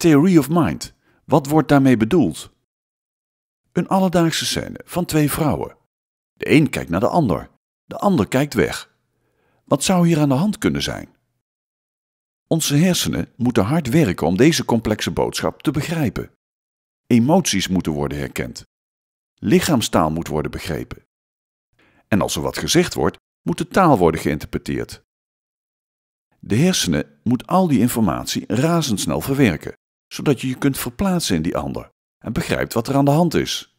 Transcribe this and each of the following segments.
Theory of Mind. Wat wordt daarmee bedoeld? Een alledaagse scène van twee vrouwen. De een kijkt naar de ander, de ander kijkt weg. Wat zou hier aan de hand kunnen zijn? Onze hersenen moeten hard werken om deze complexe boodschap te begrijpen. Emoties moeten worden herkend. Lichaamstaal moet worden begrepen. En als er wat gezegd wordt, moet de taal worden geïnterpreteerd. De hersenen moet al die informatie razendsnel verwerken zodat je je kunt verplaatsen in die ander en begrijpt wat er aan de hand is.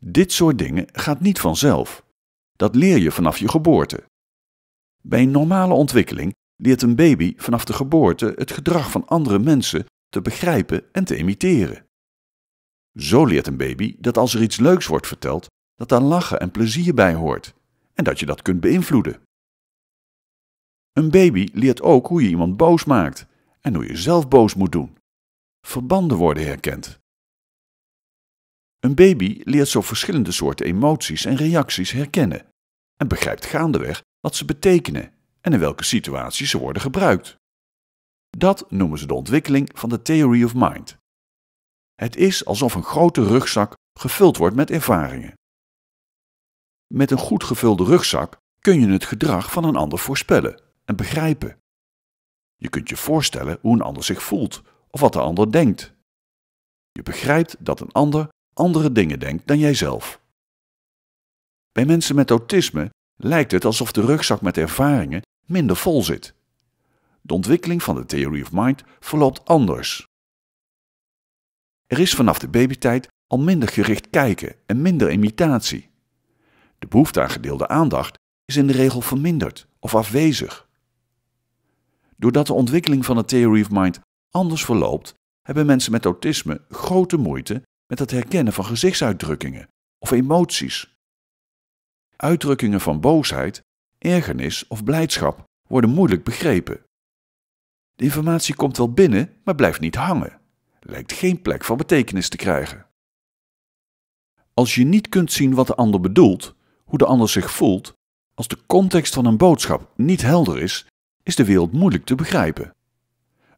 Dit soort dingen gaat niet vanzelf. Dat leer je vanaf je geboorte. Bij een normale ontwikkeling leert een baby vanaf de geboorte het gedrag van andere mensen te begrijpen en te imiteren. Zo leert een baby dat als er iets leuks wordt verteld, dat daar lachen en plezier bij hoort en dat je dat kunt beïnvloeden. Een baby leert ook hoe je iemand boos maakt en hoe je zelf boos moet doen. Verbanden worden herkend. Een baby leert zo verschillende soorten emoties en reacties herkennen en begrijpt gaandeweg wat ze betekenen en in welke situaties ze worden gebruikt. Dat noemen ze de ontwikkeling van de Theory of Mind. Het is alsof een grote rugzak gevuld wordt met ervaringen. Met een goed gevulde rugzak kun je het gedrag van een ander voorspellen en begrijpen. Je kunt je voorstellen hoe een ander zich voelt of wat de ander denkt. Je begrijpt dat een ander andere dingen denkt dan jijzelf. Bij mensen met autisme lijkt het alsof de rugzak met ervaringen minder vol zit. De ontwikkeling van de Theory of Mind verloopt anders. Er is vanaf de babytijd al minder gericht kijken en minder imitatie. De behoefte aan gedeelde aandacht is in de regel verminderd of afwezig. Doordat de ontwikkeling van de Theory of Mind anders verloopt, hebben mensen met autisme grote moeite met het herkennen van gezichtsuitdrukkingen of emoties. Uitdrukkingen van boosheid, ergernis of blijdschap worden moeilijk begrepen. De informatie komt wel binnen, maar blijft niet hangen. Lijkt geen plek van betekenis te krijgen. Als je niet kunt zien wat de ander bedoelt, hoe de ander zich voelt, als de context van een boodschap niet helder is, is de wereld moeilijk te begrijpen.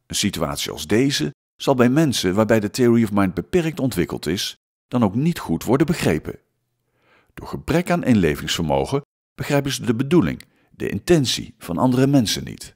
Een situatie als deze zal bij mensen waarbij de Theory of Mind beperkt ontwikkeld is, dan ook niet goed worden begrepen. Door gebrek aan inlevingsvermogen begrijpen ze de bedoeling, de intentie van andere mensen niet.